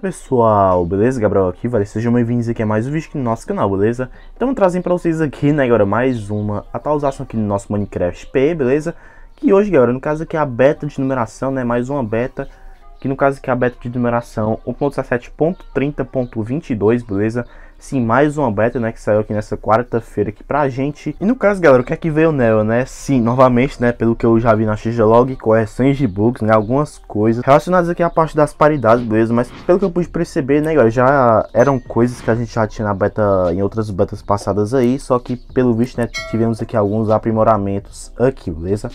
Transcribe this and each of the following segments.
pessoal, beleza? Gabriel aqui, valeu? Sejam bem-vindos aqui a mais um vídeo aqui no nosso canal, beleza? Então trazendo pra vocês aqui, né, galera, mais uma atualização aqui no nosso Minecraft P, beleza? Que hoje, galera, no caso aqui é a beta de numeração, né, mais uma beta Que no caso aqui é a beta de numeração 1.17.30.22, beleza? Sim, mais uma beta, né, que saiu aqui nessa quarta-feira aqui pra gente. E no caso, galera, o que é que veio nela, né? Sim, novamente, né, pelo que eu já vi na XGlog, correções de bugs, né, algumas coisas relacionadas aqui à parte das paridades, beleza? Mas pelo que eu pude perceber, né, galera, já eram coisas que a gente já tinha na beta, em outras betas passadas aí, só que pelo visto, né, tivemos aqui alguns aprimoramentos aqui, beleza?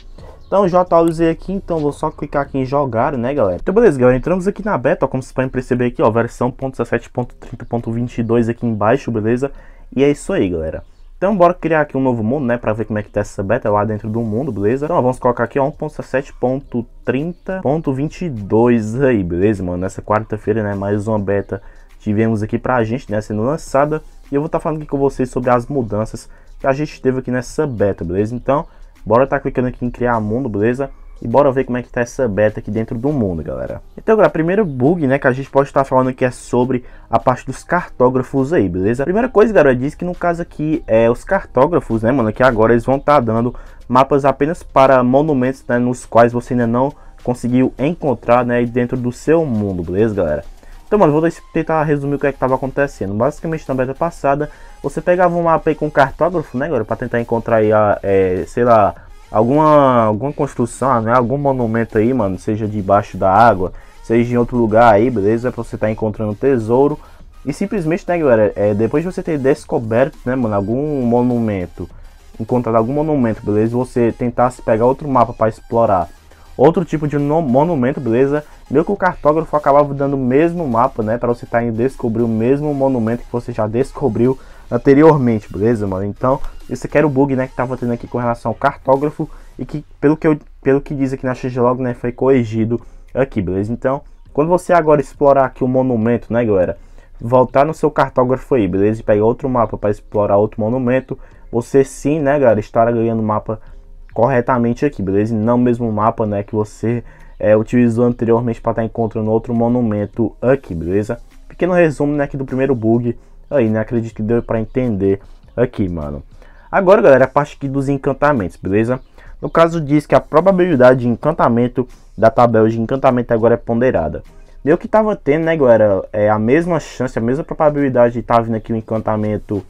Então já atualizei aqui, então vou só clicar aqui em jogar, né galera? Então beleza galera, entramos aqui na beta, ó, como vocês podem perceber aqui, ó, versão 17.30.22 aqui embaixo, beleza? E é isso aí galera. Então bora criar aqui um novo mundo, né, pra ver como é que tá essa beta lá dentro do mundo, beleza? Então ó, vamos colocar aqui, ó, 1.17.30.22 aí, beleza, mano? Nessa quarta-feira, né, mais uma beta tivemos aqui pra gente, né, sendo lançada. E eu vou estar tá falando aqui com vocês sobre as mudanças que a gente teve aqui nessa beta, beleza? Então, Bora tá clicando aqui em criar mundo, beleza? E bora ver como é que tá essa beta aqui dentro do mundo, galera. Então, galera, primeiro bug, né, que a gente pode estar tá falando aqui é sobre a parte dos cartógrafos aí, beleza? Primeira coisa, galera, diz que no caso aqui é os cartógrafos, né, mano, que agora eles vão estar tá dando mapas apenas para monumentos, né, nos quais você ainda não conseguiu encontrar, né, dentro do seu mundo, beleza, galera? Então, mano, vou tentar resumir o que é que tava acontecendo. Basicamente, na beta passada, você pegava um mapa aí com cartógrafo, né, galera? Pra tentar encontrar aí, a, é, sei lá, alguma, alguma construção, né? Algum monumento aí, mano. Seja debaixo da água, seja em outro lugar aí, beleza? Pra você estar tá encontrando tesouro. E simplesmente, né, galera? É, depois de você ter descoberto, né, mano, algum monumento, encontrado algum monumento, beleza? Você tentasse pegar outro mapa para explorar outro tipo de monumento, beleza? Meio que o cartógrafo acabava dando o mesmo mapa, né? Para você estar tá indo descobrir o mesmo monumento que você já descobriu anteriormente, beleza, mano? Então, esse aqui era o bug, né, que tava tendo aqui com relação ao cartógrafo e que, pelo que, eu, pelo que diz aqui na XGLog, né, foi corrigido aqui, beleza? Então, quando você agora explorar aqui o monumento, né, galera, voltar no seu cartógrafo aí, beleza? E pegar outro mapa para explorar outro monumento, você sim, né, galera, estará ganhando o mapa corretamente aqui, beleza? E não o mesmo mapa, né, que você é, utilizou anteriormente para estar encontrando outro monumento aqui, beleza? Pequeno resumo, né, aqui do primeiro bug Aí, né? Acredito que deu para entender aqui, mano. Agora, galera, a parte aqui dos encantamentos, beleza? No caso, diz que a probabilidade de encantamento da tabela de encantamento agora é ponderada. Deu que tava tendo, né, galera? É a mesma chance, a mesma probabilidade de estar tá vindo aqui o um encantamento.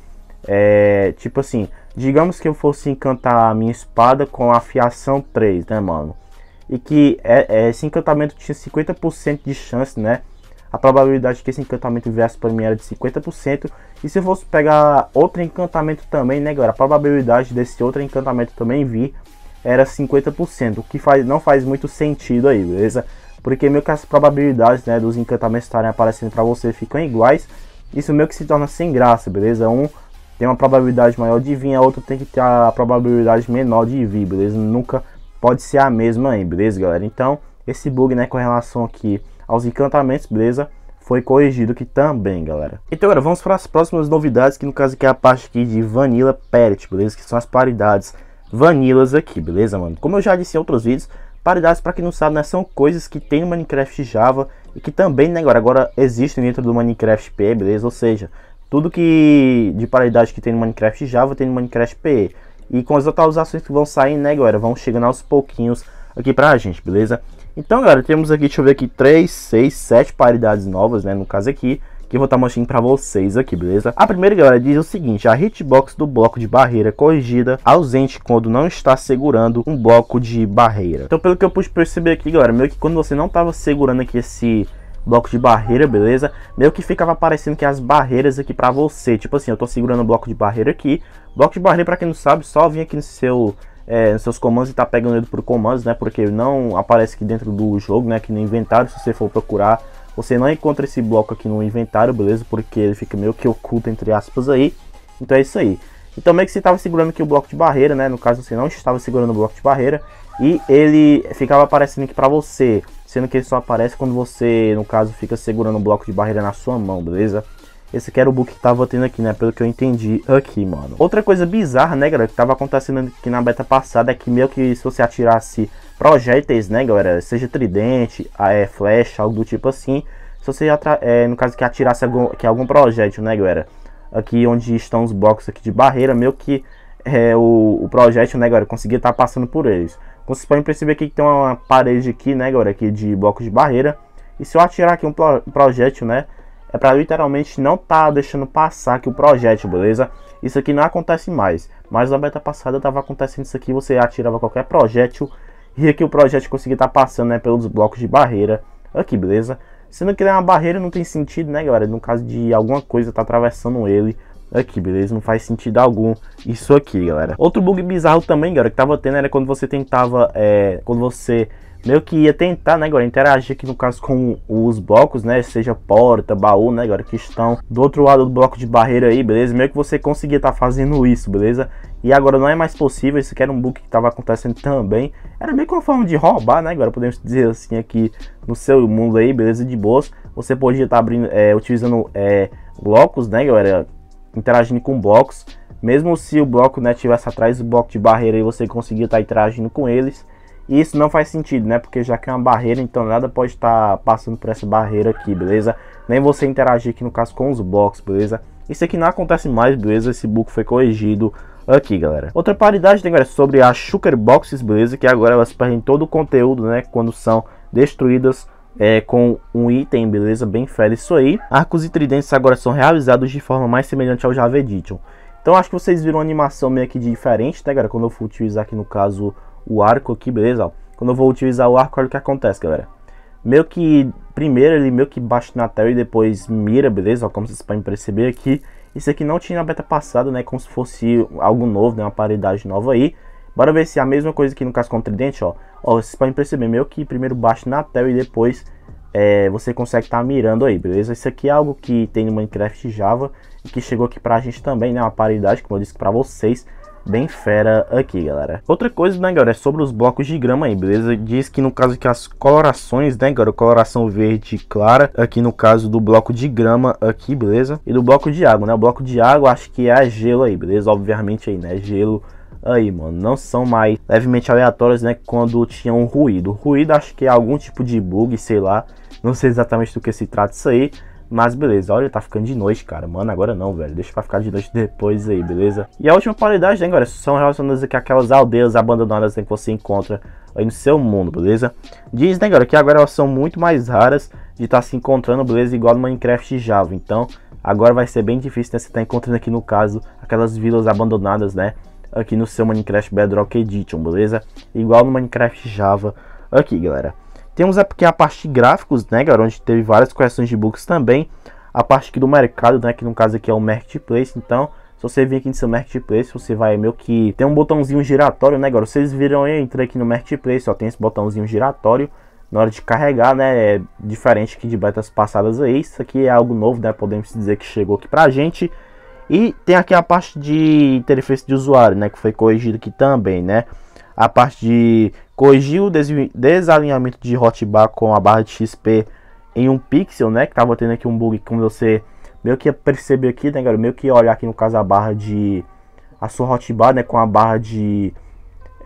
É, tipo assim, digamos que eu fosse encantar a minha espada com a afiação 3, né, mano? E que é, é, esse encantamento tinha 50% de chance, né? a probabilidade que esse encantamento viesse para mim era de 50%. E se eu fosse pegar outro encantamento também, né, galera? A probabilidade desse outro encantamento também vir era 50%, o que faz, não faz muito sentido aí, beleza? Porque meio que as probabilidades né, dos encantamentos estarem aparecendo para você ficam iguais. Isso meio que se torna sem graça, beleza? Um tem uma probabilidade maior de vir, a outra tem que ter a probabilidade menor de vir, beleza? Nunca pode ser a mesma aí, beleza, galera? Então, esse bug, né, com relação aqui aos encantamentos, beleza? Foi corrigido aqui também, galera. Então, agora vamos para as próximas novidades, que no caso aqui é a parte aqui de Vanilla Parrot, beleza? Que são as paridades vanilas aqui, beleza, mano? Como eu já disse em outros vídeos, paridades, para quem não sabe, né, são coisas que tem no Minecraft Java e que também, né, agora, agora existem dentro do Minecraft PE, beleza? Ou seja, tudo que de paridade que tem no Minecraft Java tem no Minecraft PE. E com as atualizações que vão sair, né, galera, vão chegando aos pouquinhos aqui pra gente, beleza? Então, galera, temos aqui, deixa eu ver aqui, 3, 6, 7 paridades novas, né, no caso aqui, que eu vou estar tá mostrando pra vocês aqui, beleza? A primeira, galera, diz o seguinte, a hitbox do bloco de barreira corrigida, ausente quando não está segurando um bloco de barreira. Então, pelo que eu pude perceber aqui, galera, meio que quando você não estava segurando aqui esse bloco de barreira, beleza? Meio que ficava aparecendo que as barreiras aqui pra você, tipo assim, eu tô segurando o bloco de barreira aqui, bloco de barreira, pra quem não sabe, só vem aqui no seu é, seus comandos e tá pegando ele por comandos, né? Porque não aparece aqui dentro do jogo, né? Aqui no inventário, se você for procurar, você não encontra esse bloco aqui no inventário, beleza? Porque ele fica meio que oculto, entre aspas, aí. Então é isso aí. Então meio que você estava segurando aqui o bloco de barreira, né? No caso você não estava segurando o bloco de barreira. E ele ficava aparecendo aqui para você. Sendo que ele só aparece quando você, no caso, fica segurando o bloco de barreira na sua mão, beleza? Esse aqui era o book que tava tendo aqui, né? Pelo que eu entendi aqui, mano. Outra coisa bizarra, né, galera, que tava acontecendo aqui na beta passada é que meio que se você atirasse projéteis, né, galera, seja tridente, é, flecha, algo do tipo assim, se você, é, no caso, que atirasse algum, que algum projétil, né, galera, aqui onde estão os blocos aqui de barreira, meio que é, o, o projétil, né, galera, conseguia estar tá passando por eles. Como vocês podem perceber aqui que tem uma parede aqui, né, galera, aqui de blocos de barreira, e se eu atirar aqui um, pro, um projétil, né, é para literalmente não tá deixando passar aqui o projétil, beleza? Isso aqui não acontece mais, mas na beta passada tava acontecendo isso aqui, você atirava qualquer projétil e aqui o projétil conseguia estar tá passando né, pelos blocos de barreira aqui, beleza? Sendo que ele é uma barreira não tem sentido, né galera? No caso de alguma coisa tá atravessando ele aqui, beleza? Não faz sentido algum isso aqui, galera. Outro bug bizarro também, galera, que tava tendo era quando você tentava, é, quando você meio que ia tentar, né, agora, interagir aqui no caso com os blocos, né, seja porta, baú, né, agora, que estão do outro lado do bloco de barreira aí, beleza? Meio que você conseguia estar tá fazendo isso, beleza? E agora não é mais possível, isso aqui era um bug que estava acontecendo também. Era meio que uma forma de roubar, né, agora, podemos dizer assim aqui no seu mundo aí, beleza? De boas, você podia estar tá abrindo, é, utilizando é, blocos, né, galera, interagindo com blocos. Mesmo se o bloco, né, tivesse atrás do bloco de barreira e você conseguia estar tá interagindo com eles, e isso não faz sentido, né? Porque já que é uma barreira, então nada pode estar tá passando por essa barreira aqui, beleza? Nem você interagir aqui, no caso, com os blocos, beleza? Isso aqui não acontece mais, beleza? Esse bug foi corrigido aqui, galera. Outra paridade, né, galera, sobre as Sugar Boxes, beleza? Que agora elas perdem todo o conteúdo, né? Quando são destruídas é, com um item, beleza? Bem feliz isso aí. Arcos e tridentes agora são realizados de forma mais semelhante ao Java Edition. Então acho que vocês viram uma animação meio que diferente, né, galera? Quando eu for utilizar aqui no caso o arco aqui, beleza? Ó, quando eu vou utilizar o arco, olha o que acontece, galera. Meio que, primeiro ele meio que bate na tela e depois mira, beleza? Ó, como vocês podem perceber aqui, isso aqui não tinha na beta passada, né? Como se fosse algo novo, né? Uma paridade nova aí. Bora ver se é a mesma coisa aqui no caso com o tridente, ó. Ó, vocês podem perceber, meio que primeiro bate na tela e depois é, você consegue estar tá mirando aí, beleza? Isso aqui é algo que tem no Minecraft Java e que chegou aqui pra gente também, né? Uma paridade, como eu disse pra vocês bem fera aqui, galera. Outra coisa, né, galera, é sobre os blocos de grama aí, beleza? Diz que no caso que as colorações, né, galera, coloração verde clara, aqui no caso do bloco de grama aqui, beleza? E do bloco de água, né? O bloco de água acho que é gelo aí, beleza? Obviamente aí, né, gelo aí, mano, não são mais levemente aleatórios né, quando tinha um ruído. O ruído acho que é algum tipo de bug, sei lá, não sei exatamente do que se trata isso aí, mas beleza, olha, tá ficando de noite, cara. Mano, agora não, velho. Deixa pra ficar de noite depois aí, beleza? E a última qualidade, né, galera? São relacionadas aqui aquelas aldeias abandonadas né, que você encontra aí no seu mundo, beleza? Diz, né, galera, que agora elas são muito mais raras de estar tá se encontrando, beleza? Igual no Minecraft Java. Então, agora vai ser bem difícil, né? Você tá encontrando aqui, no caso, aquelas vilas abandonadas, né? Aqui no seu Minecraft Bedrock Edition, beleza? Igual no Minecraft Java aqui, galera. Temos aqui é a parte de gráficos, né, galera, onde teve várias correções de bugs também. A parte aqui do mercado, né, que no caso aqui é o Marketplace, então... Se você vir aqui no seu Marketplace, você vai meio que... Tem um botãozinho giratório, né, galera? Vocês viram eu entrei aqui no Marketplace, ó, tem esse botãozinho giratório na hora de carregar, né, é diferente que de betas passadas aí, isso aqui é algo novo, né, podemos dizer que chegou aqui pra gente. E tem aqui a parte de interface de usuário, né, que foi corrigido aqui também, né a parte de corrigir o desalinhamento de hotbar com a barra de XP em um pixel, né? Que tava tendo aqui um bug como você meio que perceber aqui, né, galera? Meio que olhar aqui no caso a barra de a sua hotbar, né, com a barra de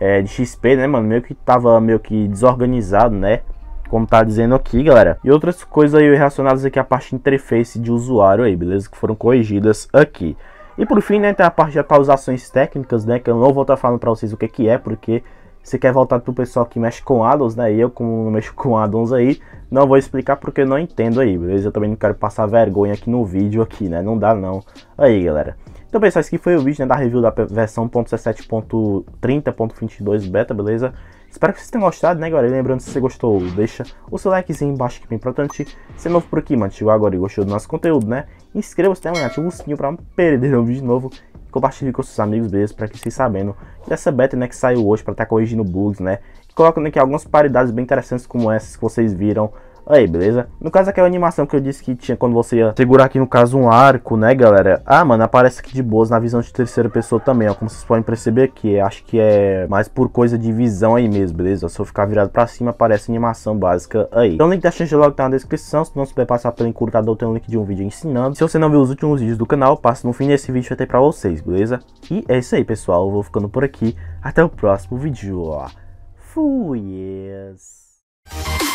é, de XP, né, mano? Meio que tava meio que desorganizado, né? Como tá dizendo aqui, galera. E outras coisas aí relacionadas aqui à parte de interface de usuário aí, beleza? Que foram corrigidas aqui. E por fim, né, tem a parte de atualizações técnicas, né, que eu não vou estar falando para vocês o que, que é, porque se quer voltar pro pessoal que mexe com addons, né, eu como não mexo com addons aí, não vou explicar porque eu não entendo aí, beleza? Eu também não quero passar vergonha aqui no vídeo aqui, né, não dá não. Aí, galera. Então, pessoal, esse aqui foi o vídeo né, da review da versão 1.17.30.22 beta, beleza? Espero que vocês tenham gostado, né, galera? E lembrando, se você gostou, deixa o seu likezinho embaixo que é importante. Se é novo por aqui, mano, chegou agora e gostou do nosso conteúdo, né? Inscreva-se também, né, ativa o sininho pra não perder um vídeo novo. E compartilhe com seus amigos, beleza? Pra que vocês sabendo dessa beta, né, que saiu hoje pra estar tá corrigindo bugs, né? E colocando aqui algumas paridades bem interessantes como essas que vocês viram Aí, beleza? No caso, aquela é animação que eu disse que tinha quando você ia segurar aqui, no caso, um arco, né, galera? Ah, mano, aparece aqui de boas na visão de terceira pessoa também, ó. Como vocês podem perceber aqui, é, acho que é mais por coisa de visão aí mesmo, beleza? Se eu ficar virado pra cima, aparece animação básica aí. Então, o link da Change tá na descrição. Se não souber passar pelo encurtador, tem um link de um vídeo ensinando. Se você não viu os últimos vídeos do canal, passa no fim desse vídeo até pra vocês, beleza? E é isso aí, pessoal. Eu vou ficando por aqui. Até o próximo vídeo, ó. Fui! Yes.